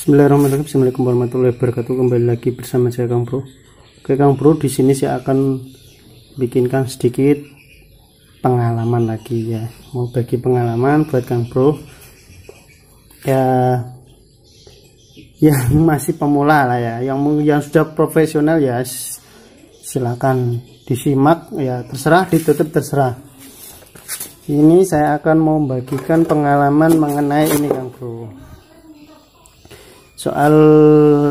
Bismillahirrahmanirrahim. Assalamualaikum warahmatullahi wabarakatuh. Kembali lagi bersama saya Kang Bro. Oke Kang Bro, di sini saya akan bikinkan sedikit pengalaman lagi ya. Mau bagi pengalaman buat Kang Bro. Ya ya masih pemula lah ya, yang yang sudah profesional ya silakan disimak ya terserah ditutup terserah. Ini saya akan membagikan pengalaman mengenai ini Kang Bro soal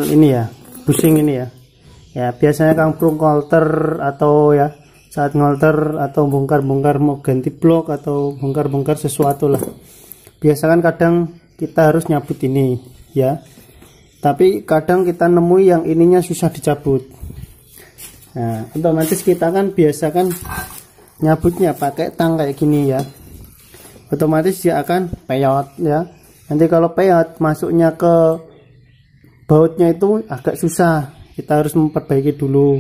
ini ya pusing ini ya ya biasanya kang pro ngolter atau ya saat ngolter atau bongkar-bongkar mau ganti blok atau bongkar-bongkar sesuatu lah biasakan kadang kita harus nyabut ini ya tapi kadang kita nemui yang ininya susah dicabut nah otomatis kita kan biasa kan nyabutnya pakai tang kayak gini ya otomatis dia akan peyot ya nanti kalau peyot masuknya ke bautnya itu agak susah kita harus memperbaiki dulu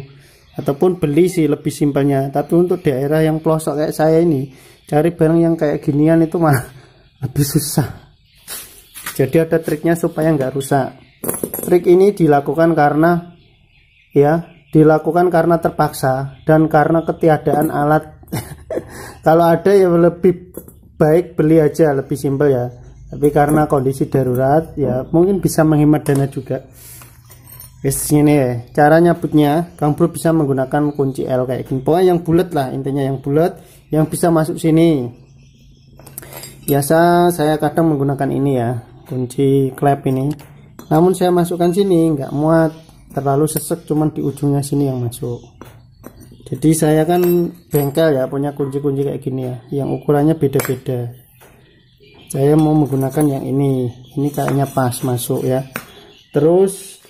ataupun beli sih lebih simpelnya tapi untuk daerah yang pelosok kayak saya ini cari barang yang kayak ginian itu mah lebih susah jadi ada triknya supaya nggak rusak trik ini dilakukan karena ya dilakukan karena terpaksa dan karena ketiadaan alat kalau ada ya lebih baik beli aja lebih simpel ya tapi karena kondisi darurat ya mungkin bisa menghemat dana juga Yes, sini ya cara nyabutnya Kang Bro bisa menggunakan kunci L kayak gini pokoknya yang bulat lah intinya yang bulat yang bisa masuk sini biasa saya kadang menggunakan ini ya kunci klep ini namun saya masukkan sini nggak muat terlalu sesek cuman di ujungnya sini yang masuk jadi saya kan bengkel ya punya kunci-kunci kayak gini ya yang ukurannya beda-beda saya mau menggunakan yang ini ini kayaknya pas masuk ya terus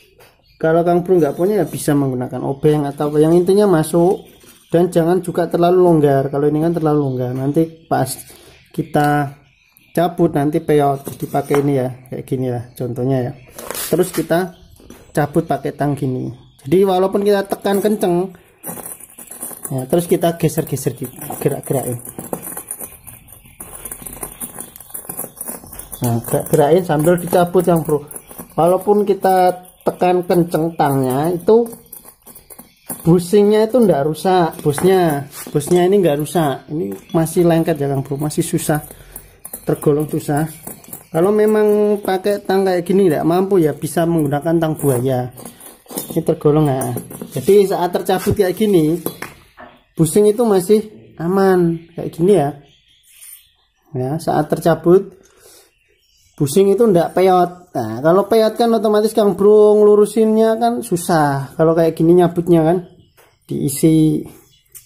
kalau Kang Bro nggak punya ya bisa menggunakan obeng atau yang intinya masuk dan jangan juga terlalu longgar kalau ini kan terlalu longgar nanti pas kita cabut nanti peyot dipakai ini ya kayak gini ya contohnya ya terus kita cabut pakai tang gini jadi walaupun kita tekan kenceng ya, terus kita geser-geser gitu gerak ini. Ya. nah gerak-gerakin sambil dicabut yang bro walaupun kita tekan kenceng tangnya itu busingnya itu ndak rusak busnya busnya ini nggak rusak ini masih lengket ya kang bro masih susah tergolong susah kalau memang pakai tang kayak gini enggak mampu ya bisa menggunakan tang buaya ini tergolong ya jadi saat tercabut kayak gini busing itu masih aman kayak gini ya ya saat tercabut pusing itu ndak peyot nah kalau peyot kan otomatis kang bro ngelurusinnya kan susah kalau kayak gini nyabutnya kan diisi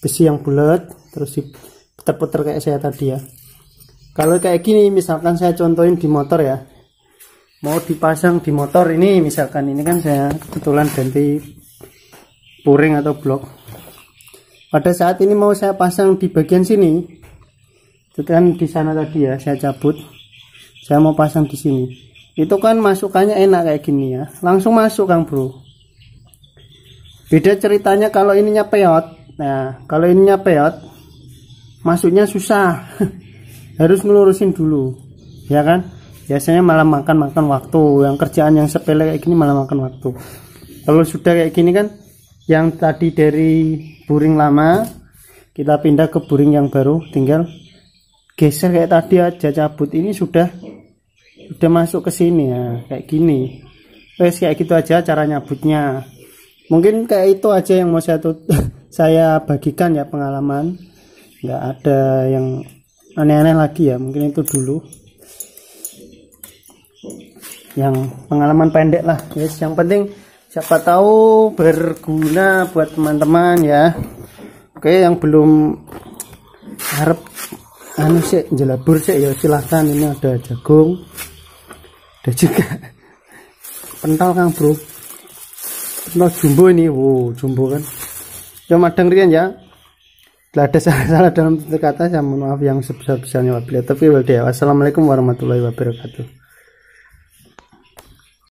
besi yang bulat terus diputer-puter kayak saya tadi ya kalau kayak gini misalkan saya contohin di motor ya mau dipasang di motor ini misalkan ini kan saya kebetulan ganti puring atau blok pada saat ini mau saya pasang di bagian sini itu kan di sana tadi ya saya cabut saya mau pasang di sini itu kan masukannya enak kayak gini ya langsung masuk Kang Bro beda ceritanya kalau ininya peot nah kalau ininya peot masuknya susah harus ngelurusin dulu ya kan biasanya malah makan-makan waktu yang kerjaan yang sepele kayak gini malah makan waktu kalau sudah kayak gini kan yang tadi dari buring lama kita pindah ke buring yang baru tinggal geser kayak tadi aja cabut ini sudah sudah masuk ke sini ya kayak gini wes kayak gitu aja cara nyabutnya mungkin kayak itu aja yang mau saya saya bagikan ya pengalaman nggak ada yang aneh-aneh lagi ya mungkin itu dulu yang pengalaman pendek lah guys yang penting siapa tahu berguna buat teman-teman ya oke yang belum harap anu sih jelabur sih ya silahkan ini ada jagung ada juga pentol kang bro pentol jumbo ini wow jumbo kan Cuma dengerin ya Tidak ya. ada salah-salah dalam kata saya mohon maaf yang sebesar-besarnya wabillahi taufiq wal Wassalamualaikum warahmatullahi wabarakatuh